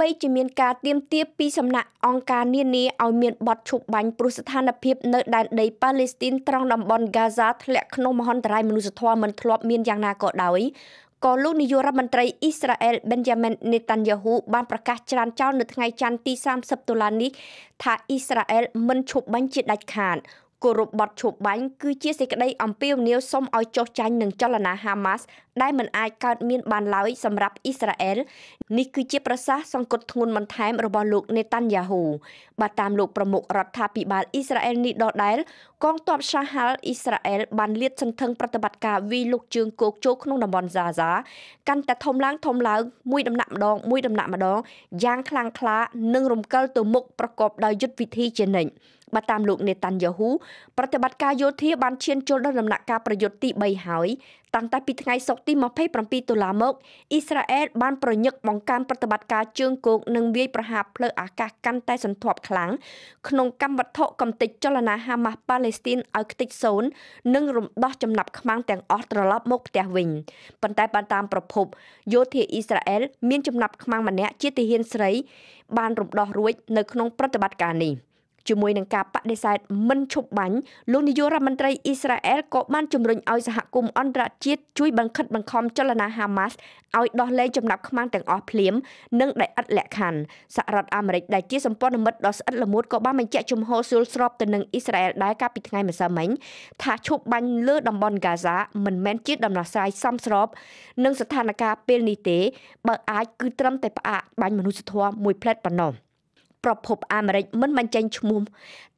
បីជាមានការទៀមទាពីសំណាក់អង្គការនានាឲ្យមានបទឈប់បាញ់ព្រោះស្ថានភាព នៅដែនដីប៉ាឡេស្ទីនត្រង់តំបន់ហ្គាហ្សាធ្លាក់ក្នុងមហន្តរាយមនុស្សធម៌មិនធ្លាប់មានយ៉ាងណាក៏ដោយក៏លោកនាយករដ្ឋមន្ត្រីអ៊ីស្រាអែល Benjamin Netanyahu បានប្រកាសច្រានចោលនៅថ្ងៃច័ន្ទទី30តុលានេះថាអ៊ីស្រាអែលមិនឈប់បាញ់ជាដាច់ខាតគោរពបទឈប់បាញ់គឺជាសេចក្តី អំពាវនាវសូមឲ្យចុះចាញ់នឹងចលនា Hamas ដែលមិនអាចកើតមានបានឡើយសម្រាប់អ៊ីស្រាអែលនេះគឺជា ប្រសាសន៍សង្កត់ធ្ងន់បន្ថែមរបស់លោកនេតាន់យ៉ាហ៊ូបាទតាមលោកប្រមុខរដ្ឋាភិបាលអ៊ីស្រាអែលនេះដដែលកងទ័ពសាហាល់អ៊ីស្រាអែលបានលាតសន្ធឹងប្រតិបត្តិការវាយលុកជើងគោកចូលក្នុងតំបន់ហ្សាហ្សាកាន់តែធំឡើងធំឡើងមួយដំណាក់ម្ដង មួយដំណាក់ម្ដងយ៉ាងខ្លាំងក្លា និងរំកិលទៅមុខប្រកបដោយយុទ្ធវិធីជានិច្ចបាទតាមលោកនេតាន់យ៉ាហ៊ូប្រតិបត្តិការយោធា បានឈានចូលដល់ដំណាក់កាលប្រយុទ្ធទី3ហើយតាំងតែពីថ្ងៃសុក្រទី27ដុល្លារមកអ៊ីស្រាអែលបានប្រញឹកបង្កើនប្រតិបត្តិការជើងគោកនិងវាយប្រហារផ្លូវអាកាសកាន់តែសន្ធាប់ខ្លាំងក្នុងកម្មវត្ថុកំទេចចលនាហាម៉ាស់ប៉ាឡេស្ទីនឲ្យខ្ទេចសូន្យនិងរំដោះចំណាប់ខ្មាំងទាំង អស់ត្រឡប់មកផ្ទះវិញប៉ុន្តែបានតាមប្រភពយោធាអ៊ីស្រាអែលមានចំណាប់ខ្មាំងម្នាក់ជាទាហានស្រី បានរំដោះរួចនៅក្នុងប្រតិបត្តិការនេះ។ជាមួយនឹងការបដិសេធមិនឈប់បាញ់លោកនាយករដ្ឋមន្ត្រីអ៊ីស្រាអែលក៏បានជំរុញឲ្យសហគមន៍អន្តរជាតិជួយបង្ខិតបង្ខំចលនាហាម៉ាស់ឲ្យដោះលែងចំណាប់ខ្មាំងទាំងអស់ភ្លាមនិងដែលឥតលក្ខខណ្ឌសហរដ្ឋអាមេរិកដែលជាសម្ព័ន្ធមិត្តដ៏ស្អិតល្មួតក៏បានបញ្ជាក់ជំហរស្រួលស្របទៅនឹងអ៊ីស្រាអែលដែរកាលពីថ្ងៃម្សិលមិញថាឈប់បាញ់លើតំបន់ហ្គាហ្សាមិនមែនជាដំណោះស្រាយសមស្របនឹងស្ថានភាពពេលនេះទេបើអាចគឺត្រឹមតែផ្អាកបាញ់មនុស្សធម៌មួយផ្លែតប៉ុណ្ណោះ។ប្រភពអាមេរិកមិនបញ្ចេញឈ្មោះ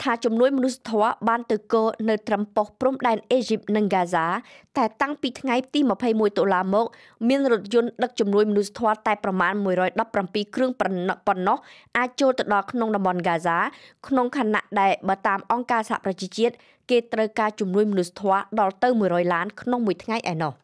ថាជំនួយមនុស្សធម៌បានទៅគោនៅត្រឹមប៉ុស្តិ៍ព្រំដែនអេស៊ីបនិងហ្គាហ្សាតែតាំងពីថ្ងៃទី21តុលាមកមានរថយន្តដឹកជំនួយមនុស្សធម៌តែប្រមាណ117គ្រឿងប៉ុណ្ណោះអាចចូលទៅដល់ក្នុងតំបន់ហ្គាហ្សា ក្នុងខណៈដែលបើតាមអង្គការសហប្រជាជាតិគេត្រូវការជំនួយមនុស្សធម៌ដល់ទៅ100លានក្នុងមួយថ្ងៃឯណោះ